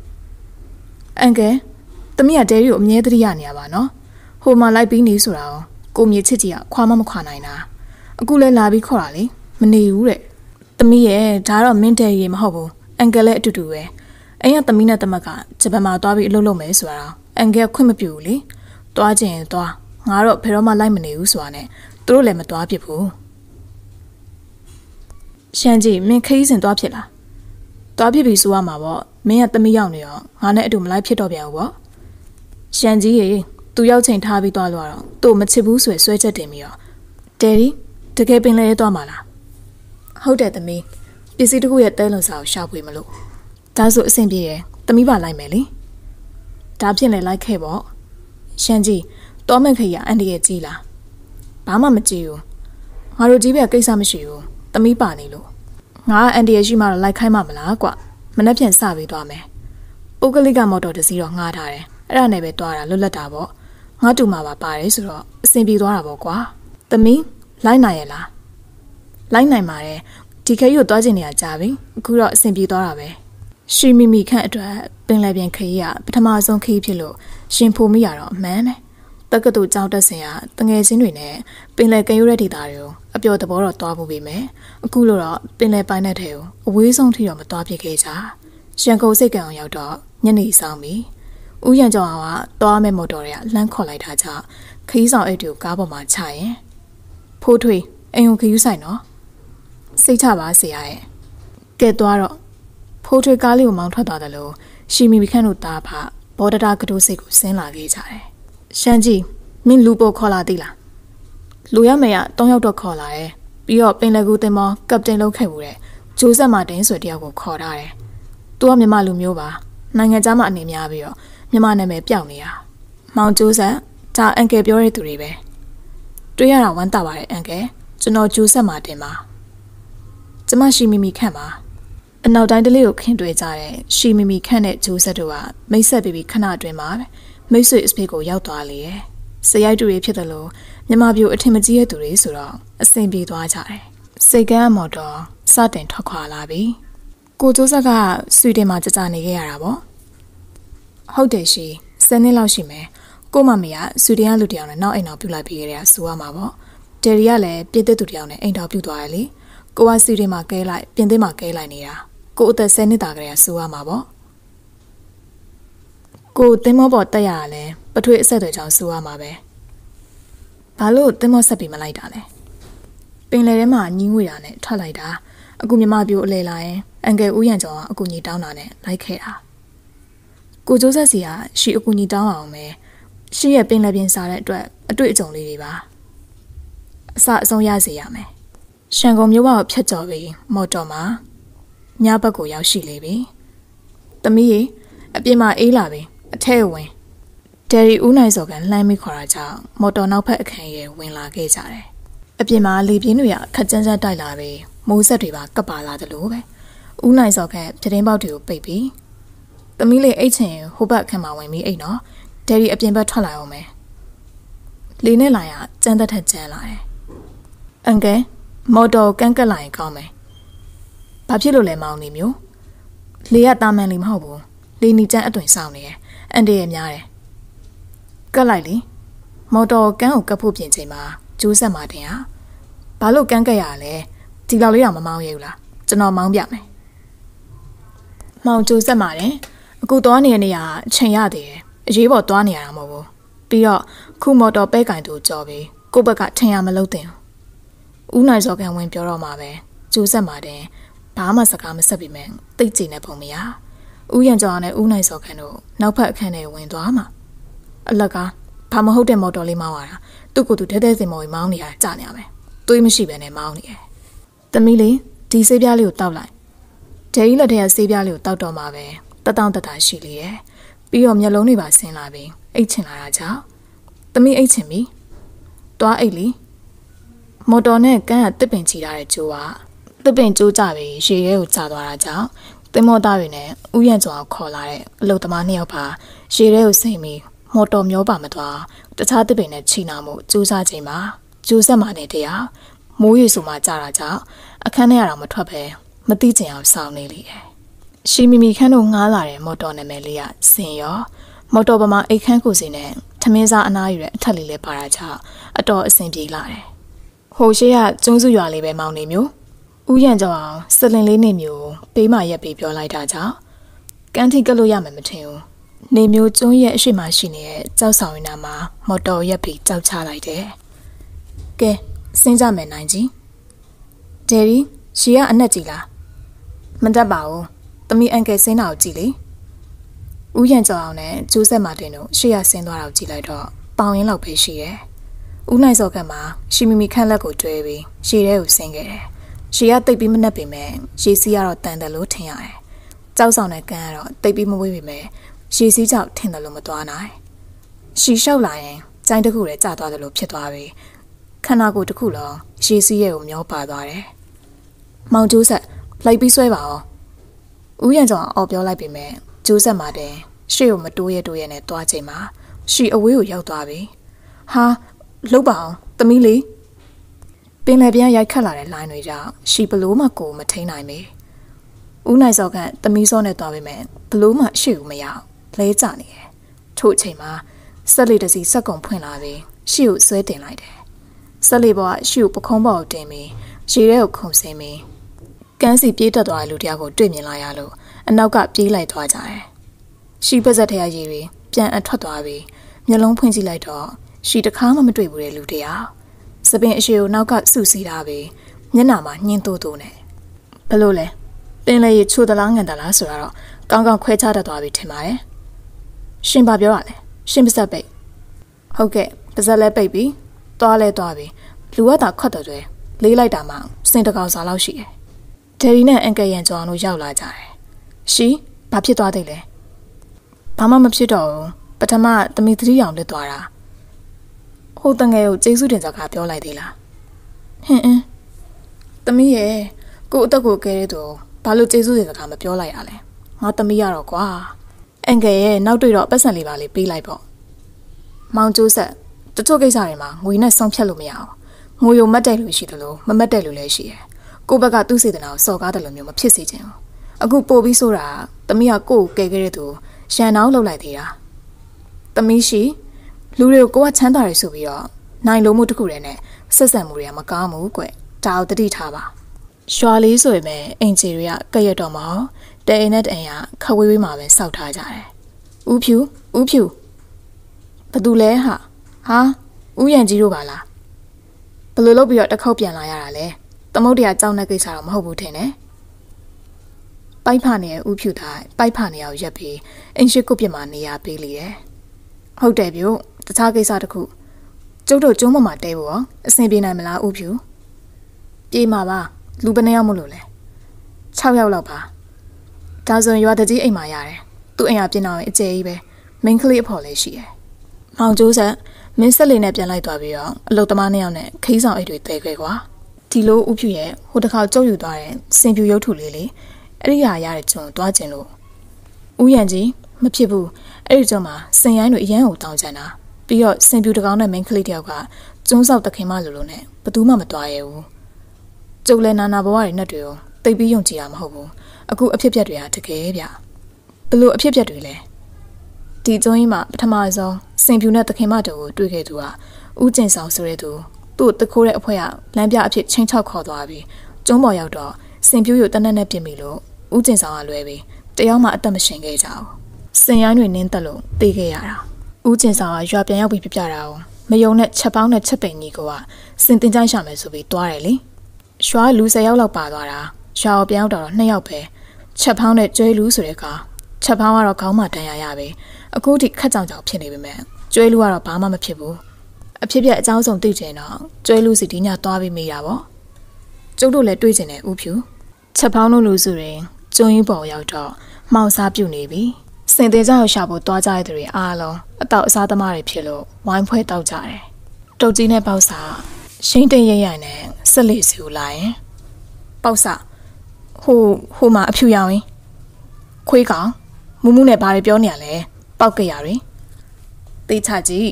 အန်ကယ်တမီးကဒဲရီကိုအမြဲတတိရနေရပါနော်ဟိုမှာလိုက်ပြီးနေဆိုတာရောကိုမြေချစ်ကြီးကခွာမမခွာနိုင်တာအခုလဲလာပြီးခေါ်တာလေမနေဘူးတဲ့တမီးရဲ့ဒါတော့မင်းတဲ့ရီမဟုတ်ဘူးအန်ကယ်လည်းအတူတူပဲအင်းရတမီးနဲ့တမက်ကဂျပန်မှာသွားပြီးအလုပ်လုပ်မယ်ဆိုတာအန်ကယ်ခွင့်မပြုဘူးလေ။သွားခြင်းရင်သွား။ငါတော့ဘယ်တော့မှလိုက်မနေဘူးဆိုတာနဲ့သူတို့လည်းမသွားဖြစ်ဘူး။ရှမ်းကြီးမင်းခရီးစဉ်သွားဖြစ်လား။သွားဖြစ်ပြီဆိုရမှာပေါ့။မင်းကသမီးရောက်နေတော့ငါနဲ့အတူမလိုက်ဖြစ်တော့ပြန်ဘူးပေါ့။ရှမ်းကြီးရေသူရောက်ချိန်ထားပြီးသွားတော့သူ့မချစ်ဘူးဆိုရယ်ဆွဲချက်တင်ပြီးတော့ဒယ်ဒီတကယ်ပင်လဲသွားမှာလား။ဟုတ်တယ်သမီး။ပစ္စည်းတခုရဲ့တဲလုံစာကိုရှာဖွေမလို့။ဒါဆိုအဆင်ပြေရယ်။သမီးပါလိုက်မယ်လေ။ဒါဖြစ်လေလိုက်ခဲ့ပေါ့ရှမ်းကြီးတော်မက်ခေရအန်တရဲ့ကြီးလားဘာမှမကြည့်ဘူးငါတို့ကြီးပဲကိစ္စမရှိဘူးသမီးပါနေလို့ငါအန်တရဲ့ရှိမှတော့လိုက်ခိုင်းမှာမလားကွမနှက်ပြန်စပြီးသွားမယ်ပုဂ္ဂလိကမော်တော်တစီးတော့ငှားထားတယ်အဲ့ဒါနဲ့ပဲသွားတာလွတ်လပ်တာပေါ့ငါတူမှာပါပါတယ်ဆိုတော့အဆင်ပြေသွားတာပေါ့ကွာသမီးလိုက်နိုင်ရဲ့လားလိုက်နိုင်ပါတယ်ဒီခဲရီကိုသွားကျင်နေရကြပြီအခုတော့အဆင်ပြေသွားတာပဲရှီမီမီခန့်အတွက်ပင်လယ်ပြင်ခရီးကပထမဆုံးခရီးဖြစ်လို့ရှင်ဖိုမိရတော့မှန်းတယ်။တက္ကသိုလ်ကျောင်းတက်စဉ်ကတငယ်ချင်းတွေနဲ့ပင်လယ်ကရုတဲ့ဒေသတွေကိုအပျော်သဘောတော့တွားဖို့ပြီမယ်။အခုလိုတော့ပင်လယ်ပိုင်းတဲ့ထဲကိုအဝေးဆုံးထိတော့မတွားဖြစ်ခဲ့ကြ။ရန်ကုန်စိတ်ကံအောင်ရောက်တော့ညနေဆောင်ပြီ။ဥယျာဉ်ကျောင်းကသွားမဲ့မော်တော်တွေကလမ်းခေါ်လိုက်တာကြောင့်ခရီးဆောင်အိတ်တွေကိုကားပေါ်မှာချရင်ဖိုးထွေအိမ်ကိုခရီးဆိုင်တော့စိတ်ချပါစေရရဲ့။ကဲသွားတော့ဖိုးထွေကားလေးကိုမောင်းထွက်သွားတယ်လို့ရှီမီမီခန့်တို့တားဖဘော်ဒတာကတိုးစိတ်ကိုဆင်းလာခဲ့ကြတယ်။ရှမ်းကြီးမင်းလူပိုခေါ်လာသေးလား။လူရမေက၃ရောက်တော့ခေါ်လာတယ်။ပြီးတော့ပင်လကူတင်မောကပတိန်လုံးခဲ့မှုတဲ့ဂျိုးဆက်မာတင်ဆိုတယောက်ကိုခေါ်ထားတယ်။သူကမြန်မာလူမျိုးပါ။နိုင်ငံသားမအနေများပြီးတော့မြန်မာနာမည်ပြောင်းနေတာ။မောင်ဂျိုးဆက်ဒါအန်ကယ်ပြောတဲ့သူတွေပဲ။တွေ့ရတာဝမ်းသာပါတယ်အန်ကယ်။ကျွန်တော်ဂျိုးဆက်မာတင်ပါ။ကျမရှီမီမီခန့်ပါ။အနောက်တိုင်းတလေးကိုခင်းတွေ့ကြတဲ့ရှီမီမီခန့်တဲ့ဂျိုးဆက်တို့ကမိတ်ဆက်ပြီးပြီးခဏအတွင်းမှာမိတ်ဆွေအစ်ဖေကိုရောက်သွားလေရဲ့စရိုက်တူတွေဖြစ်တယ်လို့မြမပြိုအထင်မကြီးတဲ့သူတွေဆိုတော့အဆင်ပြေသွားကြတယ်စိတ်ကန်းမော်တော်စတင်ထွက်ခွာလာပြီကိုဂျိုးဆက်ကဆွီဒင်မှာကြာကြာနေခဲ့ရတာပေါ့ဟုတ်တယ်ရှီဆယ်နှစ်လောက်ရှိမယ်ကို့မမေကဆွီဒင်ကလူတယောက်နဲ့နောက်အိမ်တော်ပြုလိုက်ပြီးခဲ့တဲ့ဆိုရမှာပေါ့ဒယ်ရီကလည်းပြင်သစ်သူတယောက်နဲ့အိမ်တော်ပြုသွားတယ်လေကိုကဆွီဒင်မှာကဲလိုက်ပြင်သစ်မှာကဲလိုက်နေတာကိုအသက်10နှစ်သာကလေးကစိုးရမှာပေါ့ကိုတင်းမောပေါ်တက်ရတာလဲပထွေအဆက်တွေကြောင့်စိုးရမှာပဲဘာလို့တင်းမောဆက်ပြီးမလိုက်တာလဲပင်လယ်ထဲမှာညင်းငွေတာနဲ့ထွက်လိုက်တာအခုမြမပြိုအလဲလာရင်အန်ကယ်ဦးရန်ကျော်ကအကူကြီးတောင်းတာနဲ့လိုက်ခဲ့တာကိုကျိုးဆက်စီကရှီအကူကြီးတောင်းအောင်ပဲရှီရဲ့ပင်လယ်ပြင်စားတဲ့အတွက်အတွေ့အကြုံလေးတွေပါအစအဆုံးရစေရမယ်ရှန်ကုန်မြို့ပေါ်ဖြတ်ကျော်ပြီးမော်တော်မှာညဘက်ကိုရောက်ရှိလေပြီ။သမီးရေအပြင်မှာအေးလာပြီအထက်ဝင်ဒယ်ရီဦးနိုင်စော်ကန်လှမ်းမိခေါ်တာကြောင့်မော်တော်နောက်ဖက်အခန်းရဲ့ဝင်လာခဲ့ကြတယ်။အပြင်မှာလေပြင်းတွေကခက်ကြမ်းကြမ်းတိုက်လာပြီးမိုးဆက်တွေပါကပ်ပါလာတယ်လို့ပဲ။ဦးနိုင်စော်ကန်ပြတင်းပေါက်တွေကိုပိတ်ပြီးသမီးလေးအိတ်ချင်ဟိုဘက်ခန်းမှာဝင်ပြီးအိတ်နော်။ဒယ်ရီအပြင်ဘက်ထွက်လာအောင်မယ်။လေနဲ့လာရကြမ်းတက်ထက်ကြမ်းလာတယ်။အန်ကယ်မော်တော်ကန့်ကက်လာရင်ကောင်းမယ်။ဘာဖြစ်လို့လဲမောင်နေမျိုး။လေကတာမန်လေမဟုတ်ဘူး။လေနီကျန်းအသွင်ဆောင်နေတယ်။အန်တရယ်များတယ်။ကတ်လိုက်လေ။မော်တော်ကန်းကိုကတ်ဖို့ပြင်ချိန်မှာကျိုးဆက်မာတင်ဟာ။ဘာလို့ကန်းကတ်ရလဲ။ဒီလောက်လေးတော့မမောင်းရဘူးလား။ကျွန်တော်မောင်းပြမယ်။မောင်ကျိုးဆက်မာတယ်။အခုသွားနေတဲ့နေရာအချိန်ရသေးတယ်။အရေးပေါ်သွားနေရတာမဟုတ်ဘူး။ပြီးတော့ခုမော်တော်ပဲကင်သူကြော်ပြီးကိုယ့်ဘက်ကထင်ရမလို့တင်။ဦးနိုင်စောကန်ဝင်ပြောတော့မှာပဲကျိုးဆက်မာတယ်။ဘာမှစကားမဆက်ပေမဲ့တိတ်ကြည်နေပုံမရဥယျံကျောင်းနဲ့ဥနိုင်စောခန်တို့နောက်ဖက်အခန်းထဲဝင်သွားမှာအလက်ကဘာမဟုတ်တဲ့မော်တော်လေးမောင်းလာတာသူ့ကိုယ်သူတဲတဲစင်မော်ကြီးမောင်းနေရကြနေရမယ်သွေးမရှိဘဲနဲ့မောင်းနေတယ်သမီးလေးဒီဆေးပြားလေးကိုတောက်လိုက်ဒဲကြီးလက်ထက်ကဆေးပြားလေးကိုတောက်တော့မှာပဲတတောင့်တတာရှိလေတယ်ပြီးတော့မျက်လုံးတွေပါဆင်းလာပြီးအိတ်ချင်လာတာကြောင့်သမီးအိတ်ချင်ပြီတွားအိတ်လီမော်တော်နဲ့ကန်းကတစ်ပင်ချီထားတဲ့ကျိုးကသစ်ပင်ကျိုးကျပြီးရေရဲကိုကျသွားတာကြောင့်သင်မောသားတွေနဲ့ဥယျံကျော်ကိုခေါ်လာတဲ့အလုပ်သမားနှစ်ယောက်ပါရေရဲကိုစိမ့်ပြီးမော်တော်မျောပါမသွားတခြားသစ်ပင်နဲ့ချီနာမှုကြိုးစားချိန်မှာဂျိုးဆက်မာနဲ့တရားမိုးရေဆိုမှကြတာကြောင့်အခန်းထဲရတော့မထွက်ပဲမသိချင်အောင်စောင့်နေလေတယ်။ရှီမီမီခန်းတို့ငားလာတဲ့မော်တော်နာမည်လေးကစင်ရောမော်တော်ပမာအိတ်ခန်းကိုစင်နဲ့ထမင်းစားအနားယူတဲ့အထက်လေးလဲပါတာကြောင့်အတော်အဆင်ပြေလာတယ်။ဟိုရှေ့ကကျုံးစုရွာလေးပဲမောင်းနေမျိုးဥယျံကျော်အောင် စလင်လေးနေမျိုးပေးမရက်ပြီးပြောလိုက်တာကြောင့်ကန်းထိကလို့ရမယ်မထင်ဘူးနေမျိုးကျွန်းရဲ့အရှိမရှိနေတဲ့ကြောက်ဆောင်ရင်းနာမှာမော်တော်ရက်ပြီးကြောက်ချလိုက်တယ်ကဲစဉ်းကြမယ်နိုင်ကြီးဒယ်ရီရေကအနက်ကြီးလားမတတ်ပါဘူးသမီးအန်ကယ်စင်းတာကိုကြည့်လေဥယျံကျော်အောင်နဲ့ဂျိုးဆက်မာတင်တို့ရှေ့ရဆင်းသွားတာကိုကြည့်လိုက်တော့ပေါင်ရင်းလောက်ပဲရှိတယ်။ဦးနိုင်စောကမှာရှီမီမီခန့်လက်ကိုတွဲပြီးရှည်ထဲကိုဆင်းခဲ့တယ်။ရေကတိတ်ပြီးမနှက်ပေမဲ့ရေစီးကတော့တန်တယ်လို့ထင်ရတယ်။ကြောက်ဆောင်တဲ့ကန်းကတော့တိတ်ပြီးမဝေးပေမဲ့ရေစီးကြောက်ထင်တယ်လို့မသွားနိုင်။ရှီလျှောက်လာရင်ကြိုင်းတစ်ခုလည်းကျသွားတယ်လို့ဖြစ်သွားပြီးခန္ဓာကိုယ်တစ်ခုလုံးရေစီးရဲ့ကိုမျောပါသွားတယ်။မောင်ကျိုးဆက်လိုက်ပြီးဆွဲပါအောင်။ဥယျာဉ်ကျောင်းအော်ပြောလိုက်ပေမဲ့ကျိုးဆက်မှာတင်ရှေ့ကိုမတိုးရတိုးရနဲ့သွားချိန်မှာရှီအဝေးကိုရောက်သွားပြီ။ဟာလှုပ်ပါအောင်သမီးလေးပင်လယ်ပြန်ရိုက်ခတ်လာတဲ့လိုင်းတွေကြောင့်ရှီဘလို့မှကိုမထိန်နိုင်ပေ။ဦးနိုင်စောကတမီးစောနဲ့တွားပေမဲ့ဘလို့မှရှေ့ကိုမရောက်လဲကျနေတယ်။ထို့အချိန်မှာဆက်လက်တစီစက်ကုံဖွင့်လာပြီးရှီကိုဆွဲတင်လိုက်တယ်။ဆက်လက်ဘွားရှီကိုပခုံးပေါ်ကိုတင်ပြီးရေထဲကိုခုန်ဆင်းပြီးကန်းစီပြေးတက်သွားတဲ့လူတယောက်ကိုတွေ့မြင်လာရလို့အနောက်ကပြေးလိုက်သွားကြတယ်။ရှီပါဇက်ထရရည်တွေပြန်အထွက်သွားပြီးမျက်လုံးဖွင့်ကြည့်လိုက်တော့ရှီတခါမှမတွေ့ဘူးတဲ့လူတယောက်စပင်အရှိကိုနောက်ကစုစည်းတာပဲမျက်နှာမှာညှင်းတိုးတိုးနဲ့ဘလို့လဲပင်လေရေချိုသလားငံသလားဆိုတော့ကောင်းကောင်းခွဲခြားတတ်သွားပြီထင်ပါတယ်ရှင်ဘာပြောရလဲရှင်ပါဇက်ပိတ်ဟုတ်ကဲ့ပါဇက်လဲပိတ်ပြီသွားလဲသွားပြီလူကသာခွတ်တော်တယ်လေးလိုက်တာမှစင်တကောင်စာလောက်ရှိတယ်ဒယ်ရီနဲ့အန်ကယ်ရန်ကျော်အောင်တို့ရောက်လာကြတယ်ရှီဘာဖြစ်သွားသေးလဲဘာမှမဖြစ်တော့ဘူးပထမသမီးသတိအောင်လစ်သွားတာဟိုတငယ်ကိုကျေးဇူးတင်စကားပြောလိုက်သေးလားဟင်အင်းသမီးရဲ့ကို့အသက်ကိုကဲတဲ့သူဘာလို့ကျေးဇူးတင်စကားမပြောလိုက်ရလဲငါသမီးရတော့ကွာအန်ကယ်ရဲ့နောက်တွေ့တော့ပတ်စံလေးပါလေးပေးလိုက်ပေါ့မောင်ကျိုးဆက်တချို့ကိစ္စတွေမှာငွေနဲ့ဆုံးဖြတ်လို့မရအောင်ငွေကိုမတ်တက်လို့ရှိတယ်လို့မမတ်တက်လို့လည်းရှိတယ်ကိုဘက်ကသူ့စေတနာကိုစော်ကားတယ်လို့မျိုးမဖြစ်စေချင်ဘူးအခုပို့ပြီးဆိုတာသမီးကကို့ကိုကဲခဲ့တဲ့သူရန်အောင်လှုပ်လိုက်သေးတာသမီးရှိလူတွေကိုကိုကချမ်းသာတယ်ဆိုပြီးတော့နိုင်လုံးမှုတစ်ခုတည်းနဲ့ဆက်ဆံမှုတွေကမကောင်းဘူးကွဒါကိုတတိထားပါရွာလေးဆိုရင်ပဲအင်ချီတွေကကရက်တော်မှာတဲအိမ်နဲ့တအိမ်ကခဝေးဝေးမှာပဲစောက်ထားကြတယ်ဥဖြူဥဖြူဘသူလဲဟာဟာဥယျံကြီးတို့ပါလားဘလို့လုပ်ပြီးတော့တစ်ခေါက်ပြန်လာရတာလဲသမုတ်တရားကြောက်တဲ့ကိစ္စတော့မဟုတ်ဘူးထင်တယ်ပိုက်ဖာနေဥဖြူသားပိုက်ဖာနေအောင်ရက်ပြီးအင်ရှိကုတ်ပြမှာနေရာပေးလေတယ်ဟုတ်တယ်ဗျို့တခြားကိစ္စတခုကျုပ်တို့ကျုံးမမှာတဲဖို့ရောအဆင်ပြေနိုင်မလားဥဖြူပြေးမှာပါလူဘယ်နှယောက်မလို့လဲ6ယောက်လောက်ပါဒါဆိုရင်ရွာတကြီးအိမ်မှာရတယ်သူ့အိမ်ဟာပြင်တော်ရင်အကျယ်ကြီးပဲမင်းကလေးအဖော်လေးရှိတယ်မောင်ကျိုးဆက်မင်းဆက်လေးနဲ့ပြန်လိုက်သွားပြီးတော့အလုတ်သမားနှစ်ယောက်နဲ့ခီးဆောင်အိတ်တွေတဲခွဲကွာဒီလိုဥဖြူရဲ့ဟိုတစ်ခါကြုတ်ယူသွားတဲ့စင်ပြူရုပ်ထုလေးလေးအဲ့ဒီဟာရတဲ့ကျွန်တော်တွားကျင်လို့ဥယျံကြီးမဖြစ်ဘူးအဲ့ဒီကျွန်မစင်ရိုင်းတွေအရန်ကိုတောင်းချင်တာပြီးတော့စင်ပြူတကောင်နဲ့ main ကလေးတယောက်ကကျွန်းဆောက်တခင်မလိုလိုနဲ့ဘသူမှမတွားရဲဘူးကျုပ်လည်းနာနာဘဝတွေနဲ့တွေ့ရောတိတ်ပြီးယုံကြည်ရမဟုတ်ဘူးအခုအဖြစ်ပြက်တွေဟာတကယ်ဗျဘလို့အဖြစ်ပြက်တွေလဲဒီကျွန်းကြီးမှာပထမဆုံးစင်ပြူနဲ့တခင်မတို့ကိုတွေ့ခဲ့သူကဥကျင်ဆောင်ဆိုတဲ့သူသူ့တခိုးတဲ့အဖွဲကလမ်းပြအဖြစ်ချင်းချောက်ခေါ်သွားပြီးကျုံးပေါ်ရောက်တော့စင်ပြူရိုတနက်နဲ့ပြင်ပြီလို့ဥကျင်ဆောင်ကလွဲပြီးတယောက်မှအသက်မရှင်ခဲ့ကြဘူးစင်ရိုင်းတွေနင်းတက်လို့တေးခဲ့ရတာဦးကျင်ဆောင်ကရွာပြန်ရောက်ပြီးပြပြတာ哦မယုံနဲ့ချက်ပေါင်းနဲ့ချက်ပိန်ကြီးကစင်တင်ကြိုက်ရမယ်ဆိုပြီးတွားတယ်လေရွာလူ၁၀ယောက်လောက်ပါသွားတာရွာကိုပြန်ရောက်တော့၂ယောက်ပဲချက်ပေါင်းနဲ့ကျွေးလူဆိုတဲ့ကချက်ပေါင်းကတော့ခေါင်းမှတန်ရာရပဲအခုထိခက်ကြောင်ကြောင်ဖြစ်နေပြီမဲ့ကျွေးလူကတော့ဘာမှမဖြစ်ဘူးအဖြစ်ပြက်အကြောင်းစုံသိချင်တော့ကျွေးလူစီဒီညသွားပြီးမိတာပေါ့ကျုပ်တို့လည်းတွေ့ချင်တယ်ဦးဖြူချက်ပေါင်းတို့လူစုတွေကျွင်းပေါ်ရောက်တော့မှောင်စားပြုတ်နေပြီစင်သေးကြောင်ရှာဖို့တွားကြတဲ့သူတွေအားလုံးအတော့အစားသမားတွေဖြစ်လို့ဝိုင်းဖွဲတောက်ကြတယ်။တုတ်ကြီးနဲ့ပေါ့စာရှင်းတင်ရိုက်ရိုက်နဲ့ဆက်လေစီကိုလာရင်ပေါ့စာဟိုဟိုမှာအဖြူရောင်ရင်ခွေးကောင်မူးမူးနဲ့ဘာတွေပြောနေရလဲပောက်ကြရတွေသိချကြည့်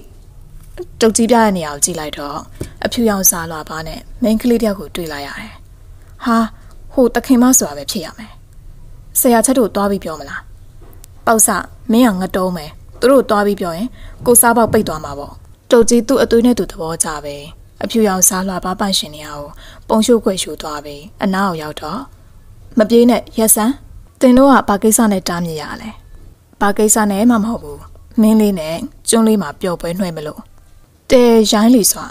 တုတ်ကြီးပြတဲ့နေရာကိုကြည့်လိုက်တော့အဖြူရောင်စားလွာပါနဲ့မိန်းကလေးတယောက်ကိုတွေ့လိုက်ရတယ်။ဟာဟိုတခင်မဆိုတာပဲဖြစ်ရမယ်။ဆရာချက်တို့တွားပြီးပြောမလား။ပေါက်စမင်းကငတုံးမယ်သူတို့သွားပြီးပြောရင်ကိုစားပေါက်ပိတ်သွားမှာပေါ့တုတ်ကြီးသူ့အသွေးနဲ့သူသဘောကျပဲအဖြူရောင်စားလွှာပါပန့်ရှင်နေရကိုပုံရှုပ်ခွေရှူသွားပြီးအနားအောင်ရောက်တော့မပြေးနဲ့ရက်စမ်းတင်တို့ကဘာကိစ္စနဲ့တားမြစ်ရလဲဘာကိစ္စနဲ့မှမဟုတ်ဘူးမင်းလေးနဲ့ကျွန်းလေးမှာပျော်ပွဲနှွှဲမလို့တဲရိုင်းလီစွာ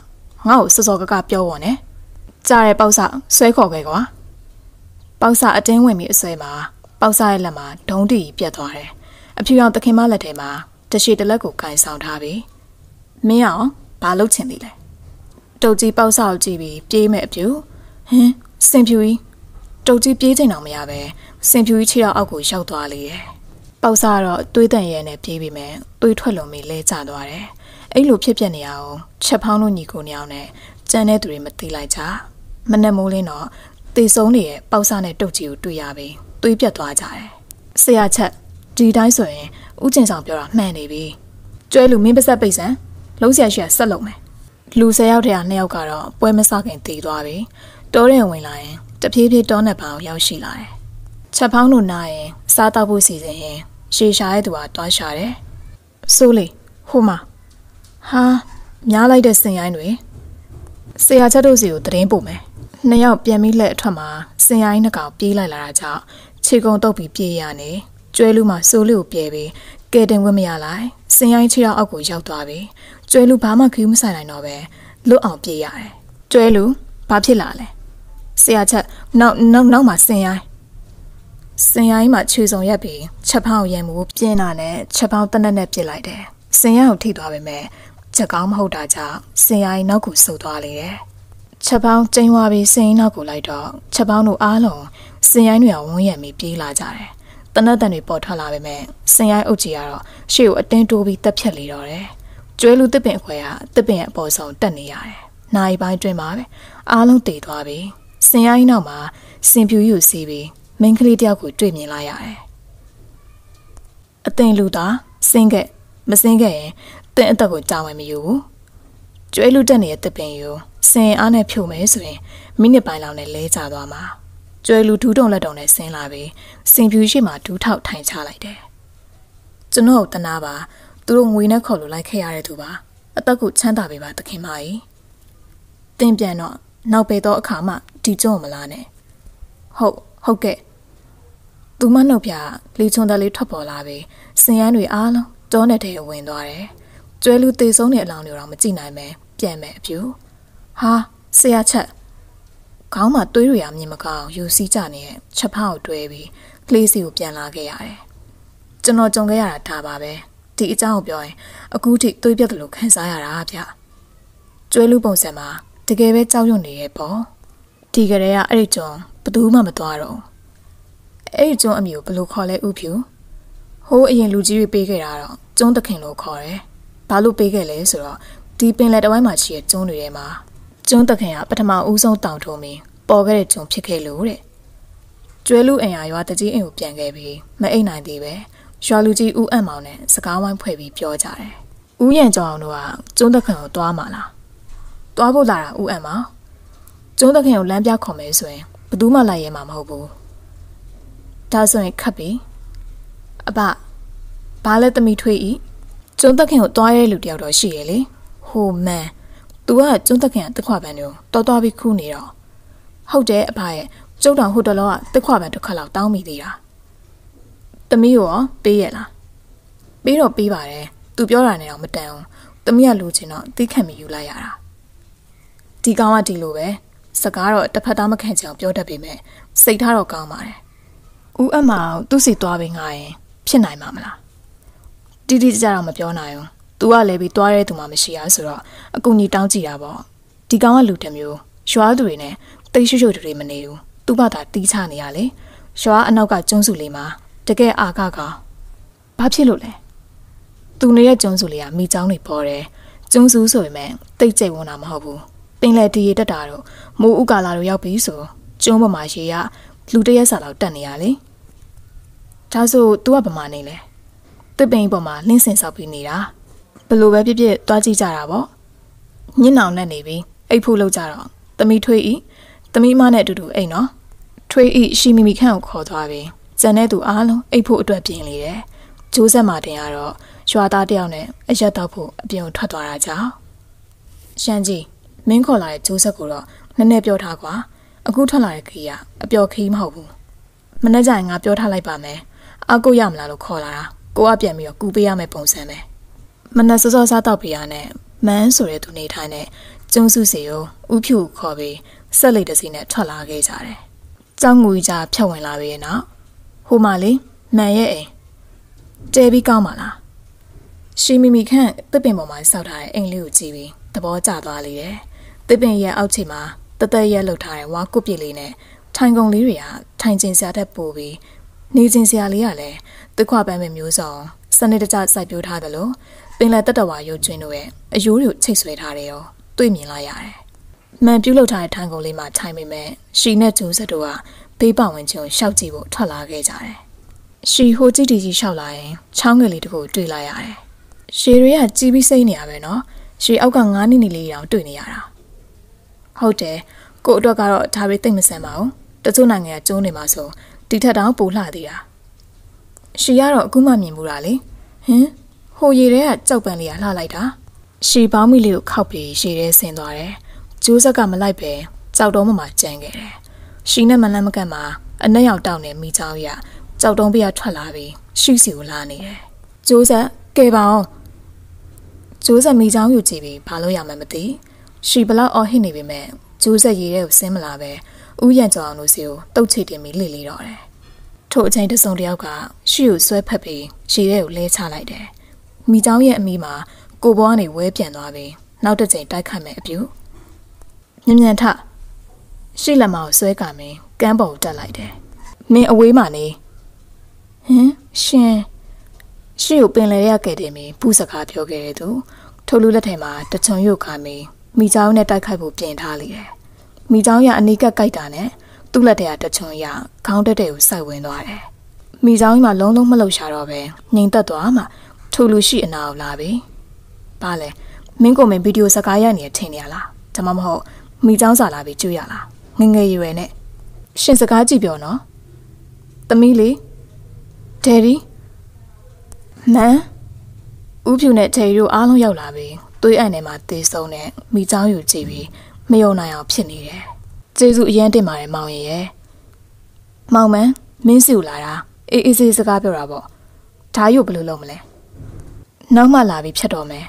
ငါ့ကိုစောစောကကပြောဝန်နဲ့ကြားတဲ့ပေါက်စဆွဲခေါ်ခဲ့ကွာပေါက်စအတင်းဝင်ပြီးအဆွဲမှာပေါက်စရဲ့လက်မှာဒုံးတီပြက်သွားတယ်အဖြူရောင်သခင်မလက်ထဲမှာတရှိတလက်ကိုကင်ဆောင်ထားပြီမင်းအောင်ဘာလုပ်ချင်သေးလဲတုတ်ကြီးပေါက်ဆောက်ကြည့်ပြီးပြေးမဲ့အဖြူဟင်းစင်ဖြူကြီးတုတ်ကြီးပြေးချိန်တော့မရပဲစင်ဖြူကြီးခြေတော်အောက်ကိုရောက်သွားလေရဲ့ပေါက်ဆောက်တော့သွေးတန်ရဲနဲ့ပြေးပြီးမဲ့သွေးထွက်လွန်ပြီးလဲကျသွားတယ်အဲ့လိုဖြစ်ပျက်နေရအောင်ချက်ဖောင်းတို့ညီကိုနေအောင်နဲ့ကြံတဲ့သူတွေမသိလိုက်ကြမနဲ့မိုးလင်းတော့တေဆုံးနေတဲ့ပေါက်ဆနဲ့တုတ်ကြီးကိုတွေ့ရပြီးသွေးပြတ်သွားကြတယ်ဆရာချက်ဒီတိုင်းဆိုရင်ဥကျင်ဆောင်ပြောတာမှန်နေပြီကျွဲလူမင်းပါဆက်ပိတ်စံလုံးဆရာရှိရဆက်လုံးမယ်လူ၁၀ယောက်ထဲက၂ယောက်ကတော့ပွဲမစခင်တည်သွားပြီတောရင်ဝင်လာရင်တဖြည်းဖြည်းတောနဲ့ပါအောင်ရောက်ရှိလာတယ်ချက်ဖောင်းတို့နားရင် စားတော့ဖို့စီစဉ်ရင်ရှေရှာရဲ့သူကတွားရှာတယ်စိုးလေဟိုမှာဟာများလိုက်တဲ့စင်ရိုင်းတွေဆရာချက်တို့စီကိုတရင်ပို့မယ်နှစ်ယောက်ပြန်ပြီးလက်အထွက်မှာစင်ရိုင်းနှစ်ကောင်ပြေးလိုက်လာတာကြောင့်ခြေကုံတုပ်ပြီးပြေးရနေကျွဲလူမှာစိုးလေးကိုပြဲပြီးကဲတင်ခွင့်မရလိုက်စင်ရိုင်းချီရောက်အောက်ကိုရောက်သွားပြီးကျွဲလူဘာမှခရီးမဆိုင်နိုင်တော့ပဲလွတ်အောင်ပြေးရတယ်ကျွဲလူဘာဖြစ်လာလဲဆရာချက်နောက်နောက်နောက်မှာစင်ရိုင်းစင်ရိုင်းမှာခြေစုံရက်ပြီးချက်ဖောင်းရံမှုပြင်းတာနဲ့ချက်ဖောင်းတနက်နဲ့ပြစ်လိုက်တယ်စင်ရိုင်းကိုထိသွားပေမဲ့ချက်ကောင်းမဟုတ်တာကြောင့်စင်ရိုင်းနောက်ကိုဆုပ်သွားလေတယ်ချက်ပေါင်းကျင်းွားပြီးစင်ရိုင်းနောက်ကိုလိုက်တော့ချက်ပေါင်းတို့အားလုံးစင်ရိုင်းတွေကဝန်းရံပြီးပြေးလာကြတယ်တနတ်တန်တွေပေါ်ထွက်လာပေမဲ့စင်ရိုင်းအုပ်ကြီးကတော့ရှေ့ကိုအတင်းတိုးပြီးတက်ဖြတ်လေတော့တယ်ကျွဲလူတစ်ပင်အခွဲကတစ်ပင်ရဲ့အပေါ်ဆုံးတက်နေရတယ်နိုင်ပိုင်းတွင်ပါပဲအားလုံးတည်သွားပြီစင်ရိုင်းနောက်မှာစင်ပြူယူစီးပြီးမိန်းကလေးတယောက်ကိုတွေ့မြင်လိုက်ရတယ်အတင်လူသားစင်ခဲ့မစင်ခဲ့ရင်တင်အသက်ကိုကြာဝင်မယူဘူးကျွဲလူတက်နေတဲ့တစ်ပင်ယူစင်အားနဲ့ဖြုတ်မယ်ဆိုရင်မိနစ်ပိုင်းလောက်နဲ့လဲကျသွားမှာကျွဲလူဒူးတုံလက်တုံနဲ့ဆင်းလာပြီးစင်ဖြူရှိမှဒူးထောက်ထိုင်ချလိုက်တယ်။ကျွန်တော်တနာပါသူတို့ငွေနဲ့ခေါ်လို့လိုက်ခဲ့ရတဲ့သူပါအသက်ကိုချမ်းသာပေးပါသခင်မကြီး။တင်ပြန်တော့နောက်ပေတော့အခါမှဒီကျုံမလားနဲ့။ဟုတ်ဟုတ်ကဲ့။သူမနှုတ်ပြလေချုံတလေးထွက်ပေါ်လာပြီးစင်ရန်တွေအားလုံးတောနယ်ထဲဝင်သွားတယ်။ကျွဲလူသေဆုံးတဲ့အလောင်းတွေတော့မကြည့်နိုင်ပဲပြန်မယ်အပြူ။ဟာဆရာချက်ခေါင်းမှာသွေးတွေအမြင်မကောင်းယူစီးကြနေတဲ့ချက်ဖောက်တွဲပြီးကလေးစီကိုပြန်လာခဲ့ရတယ်။ကျွန်တော်ကြုံခဲ့ရတာဒါပါပဲ။ဒီအကြောင်းကိုပြောရင်အခုထိသွေးပြတ်တယ်လို့ခံစားရတာဗျ။ကျွဲလူပုံစံမှာတကယ်ပဲကြောက်ရွံ့နေရဲ့ပေါ့။ဒီကလေးကအဲ့ဒီကျွန်ဘသူမှမသွားတော့။အဲ့ဒီကျွန်အမျိုးဘယ်လိုခေါ်လဲဥဖြူ။ဟိုးအရင်လူကြီးတွေပေးခဲ့တာတော့ကျွန်းတခင်လို့ခေါ်တယ်။ဘာလို့ပေးခဲ့လဲဆိုတော့ဒီပင်လယ်တဝိုင်းမှာရှိတဲ့ကျွန်းတွေထဲမှာကျွန်းတခင်ကပထမဦးဆုံးတောင်ထုံမင်းပေါ်ခဲ့တဲ့ကျွန်းဖြစ်ခဲ့လို့တဲ့ကျွဲလူအင်အားရွာတကြီးအိမ်ကိုပြန်ခဲ့ပြီးမအိတ်နိုင်သေးပဲရွာလူကြီးဦးအံ့မောင်နဲ့စကားဝိုင်းဖွဲ့ပြီးပြောကြတယ်ဦးရန်ကျော်အောင်တို့ကကျွန်းတခင်ကိုတွားမှလားတွားဖို့လာတာဦးအံ့မောင်ကျွန်းတခင်ကိုလမ်းပြခေါ်မယ်ဆိုရင်ဘသူမှလိုက်ရဲမှာမဟုတ်ဘူးဒါဆိုရင်ခတ်ပြီအဘဘာလဲသမီးထွေးဤကျွန်းတခင်ကိုတွားရဲလူတယောက်တော့ရှိရဲ့လေဟိုမန်သူကကျုံးတက်ခင်တခွပန်တွေကိုတော်တော်ပြီးခူးနေတော့ဟုတ်တယ်အဖရဲ့ကျုပ်တော်ဟိုတလောကတခွပန်တစ်ခါလောက်တောင်းမိသေးတာသမီးရောပေးရလားပေးတော့ပေးပါတယ်သူပြောတာနဲ့တော့မတန်ဘူးသမီးကလိုချင်တော့သိခံမယူလိုက်ရတာဒီကောင်ကဒီလိုပဲစကားတော့တစ်ဖက်သားမခံချင်အောင်ပြောတတ်ပေမဲ့စိတ်ထားတော့ကောင်းပါတယ်ဦးအမောင်သူ့စီသွားပြီးငါရင် ဖြစ်နိုင်မှာမလားတိတိကျကျတော့မပြောနိုင်ဘူးသူကလည်းပြီးသွားတဲ့သူမှမရှိရဆိုတော့အကူကြီးတောင်းကြည့်တာပေါ့ဒီကောင်ကလူတစ်မျိုးရွာသူတွေနဲ့တိတ်ရှုပ်ရှုပ်တွေမနေဘူးသူ့ဘာသာတီးချနေရလေရွာအနောက်ကကျုံးစုလေးမှာတကယ်အာခကောင်ဘာဖြစ်လို့လဲသူနေတဲ့ကျုံးစုလေးကမိချောင်းတွေပေါ်တယ်ကျုံးစုဆိုပေမဲ့တိတ်ကျိတ်ဝန်းတာမဟုတ်ဘူးပင်လယ်တရေတက်တာတော့မိုးဥကာလာတို့ရောက်ပြီဆိုကျုံးပေါ်မှာရေကလူတရက်စာလောက်တက်နေရလေဒါဆို तू ကဗမာနေလဲတစ်ပိန်ပေါ်မှာလင်းစင်ဆောက်ပြီးနေတာဘလို့ပဲဖြစ်ဖြစ်သွားကြည့်ကြတာပေါ့ညင်အောင်နဲ့နေပြီအိတ်ဖို့လောက်ကြတော့သမီးထွေးဤသမီးမနဲ့အတူတူအိမ်နော်ထွေးဤရှီမီမီခန့်ကိုခေါ်သွားပြီကျန်တဲ့သူအားလုံးအိတ်ဖို့အတွက်ပြင်လေတယ်ဂျိုးဆက်မာတင်ကတော့ရွာသားတယောက်နဲ့အရက်တော့ဖို့အပြင်ကိုထွက်သွားတာကြောင့်ရှမ်းကြီးမင်းခေါ်လာတဲ့ဂျိုးဆက်ကိုတော့နည်းနည်းပြောထားကွာအခုထွက်လာတဲ့ခီးကအပျော်ခီးမဟုတ်ဘူးမနေ့ကျရင်ငါပြောထားလိုက်ပါမယ်အကူရမလားလို့ခေါ်လာတာကိုကပြန်ပြီးတော့ကူပေးရမယ်ပုံစံပဲမနက်စောစောစားတော့ပြရနဲ့မန်းဆိုတဲ့သူနေထိုင်တဲ့ကျုံစုစီကိုဥဖြူခေါ်ပြီးဆက်လက်တစီနဲ့ထွက်လာခဲ့ကြတယ်။ကြောင်ငူကြီးဖြတ်ဝင်လာပြီးရဲ့နောက်ဟိုမှလေမန်ရဲ့အိမ်တဲပြီးကောင်းပါလား။ရှီမီမီခန့်တစ်ပင်ပေါ်မှာစောက်ထားတဲ့အင်လေးကိုကြည့်ပြီးသဘောကျသွားလေတယ်။တစ်ပင်ရဲ့အောက်ခြေမှာတသက်ရက်လှုပ်ထားတဲ့ဝါကုတ်ပြည့်လေးနဲ့ထိုင်ကုန်လေးတွေကထိုင်ကျင်စရာတက်ပို့ပြီးနေကျင်စရာလေးကလည်းတခွပန်းပင်မျိုးစုံစနစ်တကျစိုက်ပျိုးထားတယ်လို့င်လယ်တက်တဝါရုပ်ကျွင်းတို့ရဲ့အယိုးတွေချိတ်ဆွဲထားတယ်ရောတွေ့မြင်လာရတယ်။မှန်ပြုတ်လောက်ထားတဲ့ထန်းကုန်လေးမှာထိုင်ပေမဲ့ရှီနဲ့ဂျိုးဆက်တို့ကဘေးပဝင်ချင်းကိုရှောက်ကြည့်ဖို့ထွက်လာခဲ့ကြတယ်။ရှီဟိုကြည့်တီကြီးရှောက်လာရင်ချောင်းငယ်လေးတစ်ခုတွေ့လာရတယ်။ရှီတွေကကြီးပြီးစိတ်နေရပဲနော်။ရှီအောက်ကငါးနှစ်နေလေးတောင်တွေ့နေရတာ။ဟုတ်တယ်။ကို့အတွက်ကတော့ဒါပဲသိမ့်မဆန်ပါဘူး။တချို့နိုင်ငံကကျိုးနေမှာဆိုဒီထက်တောင်ပိုလှသေးတာ။ရှီကတော့အခုမှမြင်ဘူးတာလေ။ဟင်ဟိုရေထဲကကြောက်ပန်လေးကလှလိုက်တာ ရှီပေါင်းမီလေးကိုခောက်ပြီးရေထဲဆင်းသွားတယ်ဂျိုးဆက်ကမလိုက်ပဲကြောက်တုံးပေါ်မှာကျန်ခဲ့တယ်ရှီနဲ့မလန့်မကန့်မှာအနက်ရောက်တောက်နေမိချောင်းရကြောက်တုံးပြထွက်လာပြီးရှီစီကိုလာနေတယ်ဂျိုးဆက်ကဲပါအောင်ဂျိုးဆက်မိချောင်းယူကြည့်ပြီးဘာလို့ရမှန်းမသိရှီဘလောက်အော်ဟစ်နေပေမဲ့ဂျိုးဆက်ရေထဲကိုဆင်းမလာပဲဥယျံကျော်အောင်လို့စီကိုတုတ်ချိတ်တင်ပြီးလှည့်လေတော့တယ်ထို့အချိန်တစုံတစ်ယောက်က ရှီကိုဆွဲဖက်ပြီးရေထဲကိုလဲချလိုက်တယ်မိเจ้าရဲ့အမိမှာကိုဘွားနေဝဲပြန်သွားပြီးနောက်တစ်ချိန်တိုက်ခတ်မယ်အပြုမြ мян ထရှိလက်မကိုဆွဲကမင်းကမ်းပေါ်ကိုတက်လိုက်တယ်မင်းအဝေးမှာနေဟင်ရှင်ရှိကိုပင်လယ်ရခဲ့တယ်မင်းဘူးစကားပြောခဲ့တဲ့သူထိုလူလက်ထဲမှာတချုံရုတ်ခါမင်းမိเจ้าနဲ့တိုက်ခိုက်ဖို့ပြင်ထားလိမ့်တယ်မိเจ้าရအနီးကပ်ကြိုက်တာနဲ့သူ့လက်ထဲကတချုံရခေါင်းတက်တဲ့ကိုစိုက်ဝင်သွားတယ်မိเจ้าကြီးမှာလုံးလုံးမလှုပ်ရှားတော့ပဲငြိမ်သက်သွားမှထိုလူရှိအနာကိုလာပြီ။ဘာလဲမင်းကိုမင်းဗီဒီယိုစကားရနေထင်နေရလား။ဒါမှမဟုတ်မိเจ้าစာလာပြီးကြွရလား။ငငယ်ရွယ်နဲ့ရှင်စကားကြည့်ပြောနော်။သမီးလေးဒယ်ဒီမန်ဥဖြူနဲ့ဒယ်ရီတို့အားလုံးရောက်လာပြီးသွေးအံ့ထဲမှာတေးဆုံးတဲ့မိเจ้าယူကြည့်ပြီးမယုံနိုင်အောင်ဖြစ်နေတယ်။ကျေးဇူးအရင်တင်ပါတယ်မောင်ရင်ရဲ့။မောင်မန်မင်းစီကိုလာတာအေးအေးဆေးစကားပြောတာပေါ့။ဒါရုပ်ဘယ်လိုလုပ်မလဲ။နောက်မှလာပြီးဖြတ်တော့မယ်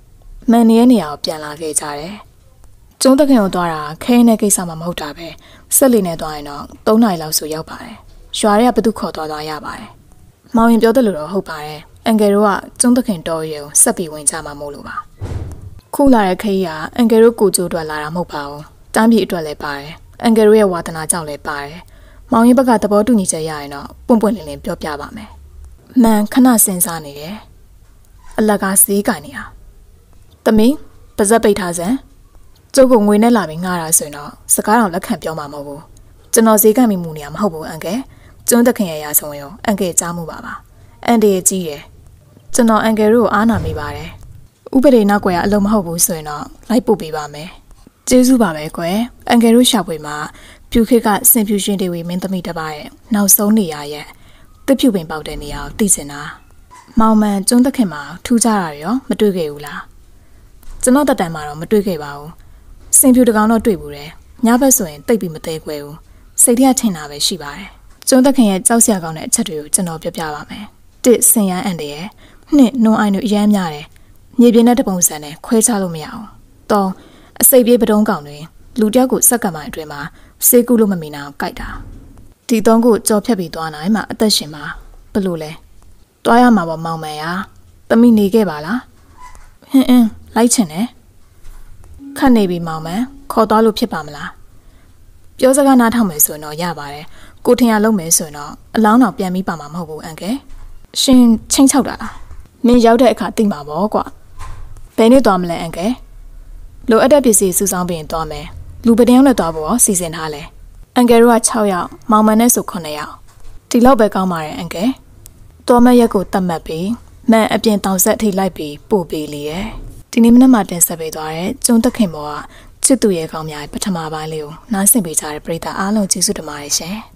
။မှန်နေတဲ့နေရာကိုပြန်လာခဲ့ကြတယ်။ကျုံးတခင်ကိုသွားတာခဲနေတဲ့ကိစ္စမှမဟုတ်တာပဲ။ဆက်လီနဲ့သွားရင်တော့၃နာရီလောက်ဆိုရောက်ပါတယ်။ရွာတွေကဘသူခေါ်သွားသွားရပါတယ်။မောင်ရင်ပြောတယ်လို့တော့ဟုတ်ပါတယ်။အန်ကယ်တို့ကကျုံးတခင်တော်ရုံဆက်ပြီးဝင်ကြမှာမို့လို့ပါ။ခုလာတဲ့ခရီးကအန်ကယ်တို့ကိုကြိုးအတွက်လာတာမဟုတ်ပါဘူး။တမ်းပြည်အတွက်လည်းပါတယ်။အန်ကယ်တို့ရဲ့ဝါသနာကြောင့်လည်းပါတယ်။မောင်ရင်ဘက်ကသဘောတူညီချက်ရရင်တော့ပွန့်ပွန့်လင်းလင်းပြောပြပါမယ်။မှန်ခဏစဉ်းစားနေတယ်။အလကားဈေးကင်နေတာတမင်းပါဇက်ပိတ်ထားစမ်းကျုပ်ကငွေနဲ့လာပြီးငှားတာဆိုရင်တော့စကားတော်လက်ခံပြောမှာမဟုတ်ဘူးကျွန်တော်ဈေးကင်မိမှုနေရမဟုတ်ဘူးအန်ကယ်ကျွန်းတခင်ရရဆုံးရောအန်ကယ်ကြားမှုပါပါအန်တရဲ့ကြီးတယ်ကျွန်တော်အန်ကယ်တို့ကို အားနာမိပါတယ်ဥပဒေနောက်ွယ်ကအလုံးမဟုတ်ဘူးဆိုရင်တော့လိုက်ပို့ပေးပါမယ်ကျေးဇူးပါပဲကွယ်အန်ကယ်တို့ရှာဖွေမှာဖြူခေတ်ကစင်ဖြူရှင်တွေဝေမင်းသမီးတပါးရဲ့နောက်ဆုံးနေရာရဲ့တစ်ဖြူပင်ပေါက်တဲ့နေရာကိုသိချင်တာမောင်မန်ကျွန်းသခင်မှာထူးခြားတာရောမတွေ့ခဲ့ဘူးလားကျွန်တော်တက်တန်မှာတော့မတွေ့ခဲ့ပါဘူးစင်ဖြူတကောင်တော့တွေ့ဘူးတယ်ညဘက်ဆိုရင်တိတ်ပြီးမသေးခွဲဘူးစိတ်ထဲထင်တာပဲရှိပါတယ်ကျွန်းသခင်ရဲ့ကြောက်စရာကောင်းတဲ့အချက်တွေကိုကျွန်တော်ပြပြပါမယ်တစ်ဆင်ရန်အန်တရယ်နှစ်နှုံအိုင်တို့အရမ်းများတယ်မြေပြင်နဲ့တပုံစံနဲ့ခွဲခြားလို့မရအောင်သုံးအစိပ်ပြေးပတုံးကောင်တွင်လူတယောက်ကိုစက်ကမိုင်အတွင်မှာ စေးကူးလို့မမီနိုင်အောင်ကြိုက်တာဒီသုံးကိုကြော်ဖြတ်ပြီးသွားနိုင်မှအသက်ရှင်မှာဘလို့လဲတွားရမှာပေါ့မောင်မယ်ရာသမီးနေခဲ့ပါလားဟင်းအင်းလိုက်ချင်တယ်ခတ်နေပြီမောင်မယ်ခေါ်သွားလို့ဖြစ်ပါမလားပြောစကားနားထောင်မယ်ဆိုရင်တော့ရပါတယ်ကိုထင်ရလုံးမယ်ဆိုရင်တော့အလောင်းတော်ပြန်ပြီးပါမှာမဟုတ်ဘူးအန်ကယ်ရှင်ချင်းချောက်တာလားမင်းရောက်တဲ့အခါသိမှာပေါ့ကွာဘယ်နေ့သွားမလဲအန်ကယ်လိုအပ်တဲ့ပစ္စည်းစုဆောင်းပြီးရင်သွားမယ်လူပတင်းနဲ့သွားဖို့ရောစီစဉ်ထားလဲအန်ကယ်တို့က6ယောက်မောင်မန်နဲ့ဆို9ယောက်ဒီလောက်ပဲကောင်းပါတယ်အန်ကယ်တော်မက်ရက်ကိုတတ်မှတ်ပြီးမှန်အပြင်တောင်ဆက်ထိလိုက်ပြီးပို့ပေးလေတယ်။ဒီနေ့မနက်မှတင်ဆက်ပေးသွားတဲ့ကျုံတခင်ပေါ်ကချစ်သူရဲ့ကောင်းများပထမပိုင်းလေးကိုနားဆင်ပေးကြတဲ့ပရိသတ်အားလုံးကျေးဇူးတင်ပါတယ်ရှင်။